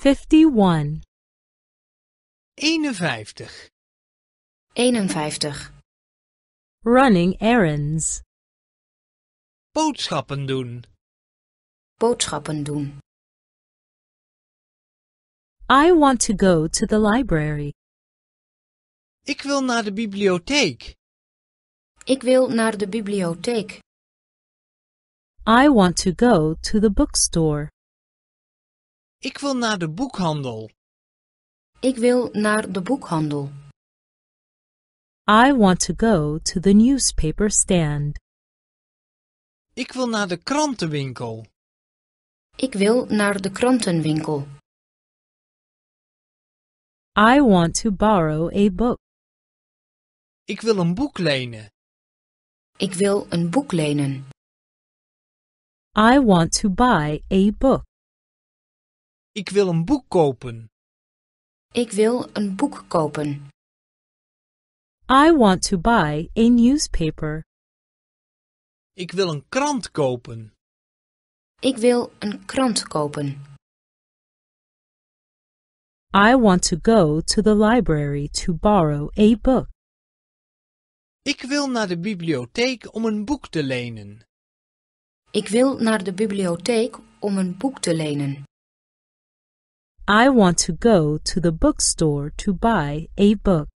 51 51 51 Running errands Boodschappen doen Boodschappen doen I want to go to the library. Ik wil naar de bibliotheek. Ik wil naar de bibliotheek. I want to go to the bookstore. Ik wil naar de boekhandel. Ik wil naar de boekhandel. I want to go to the newspaper stand. Ik wil naar de krantenwinkel. Ik wil naar de krantenwinkel. I want to borrow a book. Ik wil een boek lenen. Ik wil een boek lenen. I want to buy a book. Ik wil een boek kopen. Ik wil een boek kopen. I want to buy a newspaper. Ik wil een krant kopen. Ik wil een krant kopen. I want to go to the library to borrow a book. Ik wil naar de bibliotheek om een boek te lenen. Ik wil naar de bibliotheek om een boek te lenen. I want to go to the bookstore to buy a book.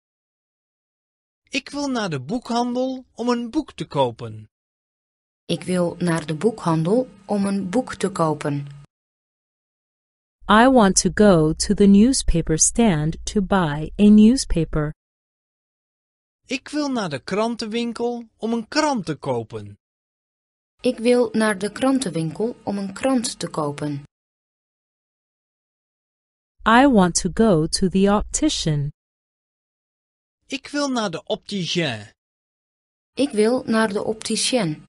Ik wil naar de boekhandel om een boek te kopen. Ik wil naar de boekhandel om een boek te kopen. I want to go to the newspaper stand to buy a newspaper. Ik wil naar de krantenwinkel om een krant te kopen. Ik wil naar de krantenwinkel om een krant te kopen. I want to go to the optician. Ik wil naar de opticien. Ik wil naar de opticien.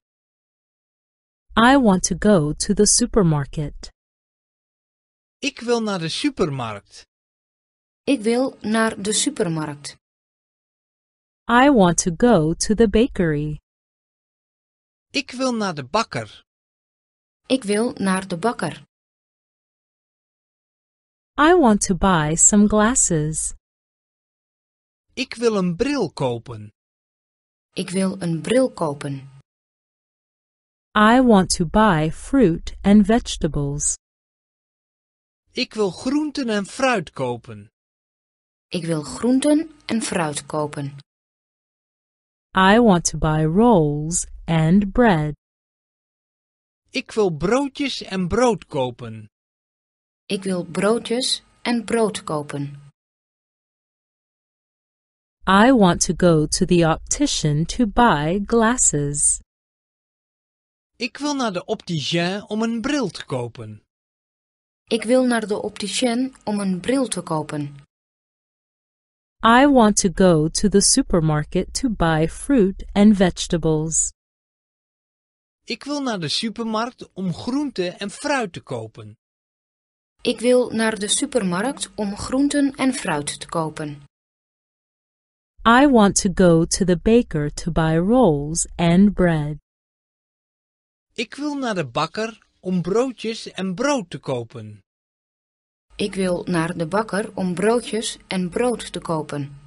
I want to go to the supermarket. Ik wil naar de supermarkt. Ik wil naar de supermarkt. I want to go to the bakery. Ik wil naar de bakker. Ik wil naar de bakker. I want to buy some glasses. Ik wil een bril kopen. Ik wil een bril kopen. I want to buy fruit and vegetables. Ik wil groenten en fruit kopen. Ik wil groenten en fruit kopen. I want to buy rolls and bread. Ik wil broodjes en brood kopen. Ik wil broodjes en brood kopen. I want to go to the optician to buy glasses. Ik wil naar de opticien om een bril te kopen. Ik wil naar de opticien om een bril te kopen. I want to go to the supermarket to buy fruit and vegetables. Ik wil naar de supermarkt om groente en fruit te kopen. Ik wil naar de supermarkt om groenten en fruit te kopen. I want to go to the baker to buy rolls and bread. Ik wil naar de bakker om broodjes en brood te kopen. Ik wil naar de bakker om broodjes en brood te kopen.